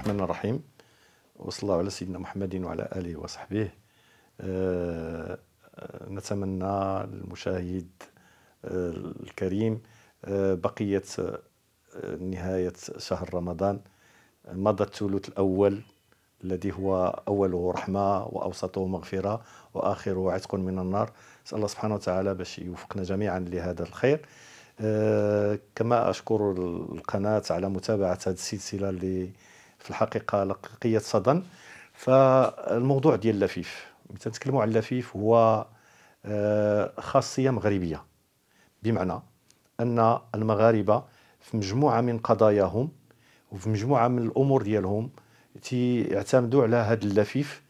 الرحمن الرحيم وصلى الله على سيدنا محمد وعلى آله وصحبه أه, آه، نتمنى المشاهد آه، الكريم آه، بقية نهاية شهر رمضان مضى الثلث الأول الذي هو أوله رحمة وأوسطه مغفرة وآخره عتق من النار نسأل الله سبحانه وتعالى باش يوفقنا جميعا لهذا الخير كما أشكر القناة على متابعة هذه السلسلة اللي في الحقيقه لقيت صدى فالموضوع ديال لفيف تنتكلموا على لفيف هو آه، خاصيه مغربيه بمعنى ان المغاربه في مجموعه من قضاياهم وفي مجموعه من الامور ديالهم تيعتمدوا على هذا اللفيف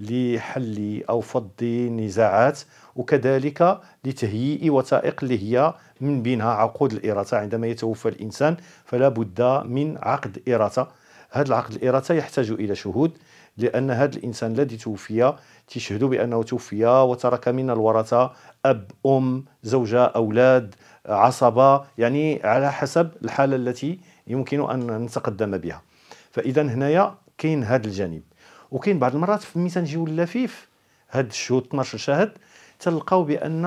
لحل او فض نزاعات وكذلك لتهيئ وثائق اللي هي من بينها عقود الاراثه عندما يتوفى الإنسان فلا بد من عقد اراثه هذا العقد الإراثة يحتاج إلى شهود لأن هذا الإنسان الذي توفي تشهد بأنه توفي وترك من الورثة أب أم زوجة أولاد عصبة يعني على حسب الحالة التي يمكن أن نتقدم بها فإذا هنايا كاين هذا الجانب وكاين بعض المرات في ميزان جيو اللفيف هاد الشهود 12 شاهد تلقاو بان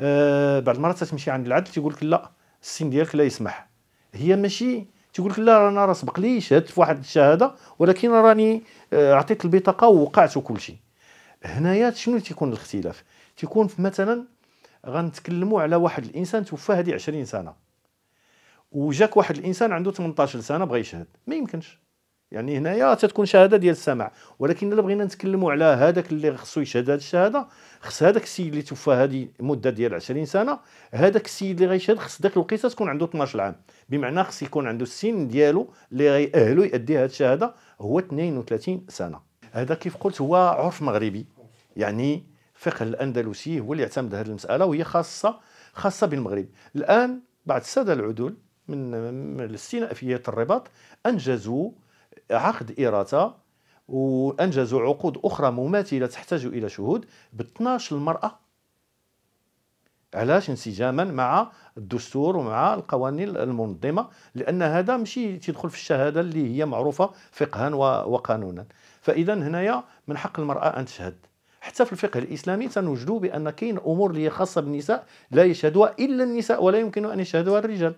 آه، بعض المرات تمشي عند العدل تيقول لك لا السن ديالك لا يسمح هي ماشي تيقول لك لا انا راه سبق لي شهدت في واحد الشهاده ولكن راني آه، عطيت البطاقه ووقعت وكل شيء هنايا شنو تيكون الاختلاف تيكون في مثلا غنتكلموا على واحد الانسان توفى هذه 20 سنه وجاك واحد الانسان عنده 18 سنه بغى يشهد ما يمكنش يعني هنايا تتكون شهاده ديال السماع ولكن الا بغينا نتكلموا على هذاك اللي خصو يشهد هذه الشهاده خص هذاك السيد اللي توفى هذه مده ديال 20 سنه هذاك السيد اللي غيشهد خص ذاك الوقيته تكون عنده 12 عام بمعنى خص يكون عنده السن ديالو اللي غيأهلو يؤدي هذه الشهاده هو 32 سنه هذا كيف قلت هو عرف مغربي يعني فقه الاندلسي هو اللي اعتمد هذه المساله وهي خاصه خاصه بالمغرب الان بعد الساده العدول من في الرباط انجزوا عقد إرثة وأنجزوا عقود أخرى مماثلة تحتاج إلى شهود ب 12 المرأة علاش انسجاما مع الدستور ومع القوانين المنظمه لان هذا ماشي تيدخل في الشهاده اللي هي معروفه فقها وقانونا فاذا هنايا من حق المراه ان تشهد حتى في الفقه الاسلامي تنوجدوا بان كاين امور اللي هي خاصه بالنساء لا يشهدها الا النساء ولا يمكن ان يشهدها الرجال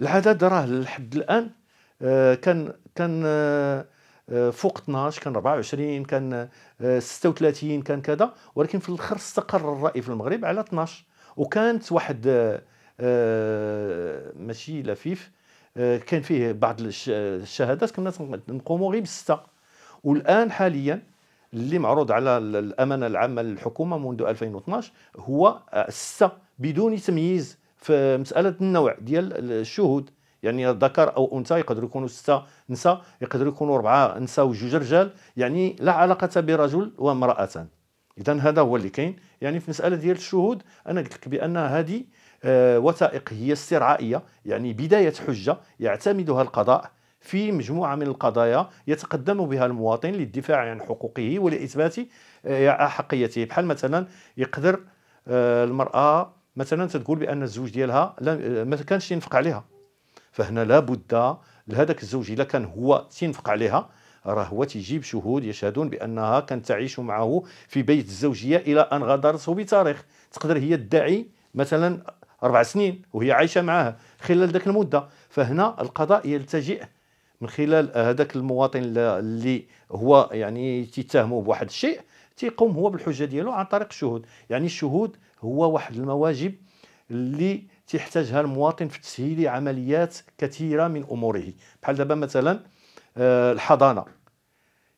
العدد راه لحد الان آه، كان كان آه، آه، فوق 12 كان 24 كان 36 كان كذا ولكن في الاخر استقر الراي في المغرب على 12 وكانت واحد ماشي لفيف كان فيه بعض الشهادات كنا نقوموا غير بسته والان حاليا اللي معروض على الامانه العامه للحكومه منذ 2012 هو سته بدون تمييز في مساله النوع ديال الشهود يعني ذكر او انثى يقدروا يكونوا سته نساء يقدروا يكونوا اربعه نساء وجوج رجال يعني لا علاقه برجل وامراه اذا هذا هو اللي كاين يعني في مساله ديال الشهود انا قلت لك بان هذه آه، وثائق هي استرعائيه يعني بدايه حجه يعتمدها القضاء في مجموعه من القضايا يتقدم بها المواطن للدفاع عن حقوقه ولاثبات احقيته آه، بحال مثلا يقدر آه، المراه مثلا تقول بان الزوج ديالها ما كانش ينفق عليها فهنا لابد لهذاك الزوج الا كان هو تينفق عليها راه هو تيجيب شهود يشهدون بانها كانت تعيش معه في بيت الزوجيه الى ان غادرته بتاريخ تقدر هي تدعي مثلا اربع سنين وهي عايشه معاه خلال ذاك المده فهنا القضاء يلتجئ من خلال هذاك المواطن اللي هو يعني تيتهمه بواحد الشيء تيقوم هو بالحجه ديالو عن طريق الشهود يعني الشهود هو واحد المواجب اللي تحتاجها المواطن في تسهيل عمليات كثيره من اموره بحال دابا مثلا آه، الحضانه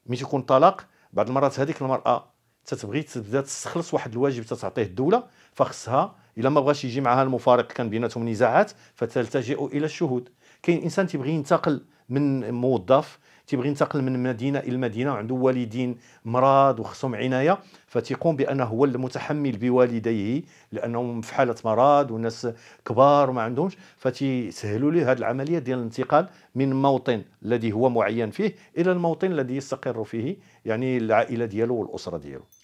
ملي تكون طلاق بعض المرات هذيك المراه تتبغي تبدا تستخلص واحد الواجب تتعطيه الدوله فخصها الا ما بغاش يجي معها المفارق كان بيناتهم نزاعات فتلتجئ الى الشهود كاين انسان تيبغي ينتقل من موظف تيبغي ينتقل من مدينه الى مدينه وعنده والدين مراض وخصهم عنايه فتيقوم بانه هو المتحمل بوالديه لانهم في حاله مرض والناس كبار وما عندهمش فتيسهلوا له هذه العمليه ديال الانتقال من موطن الذي هو معين فيه الى الموطن الذي يستقر فيه يعني العائله ديالو والاسره ديالو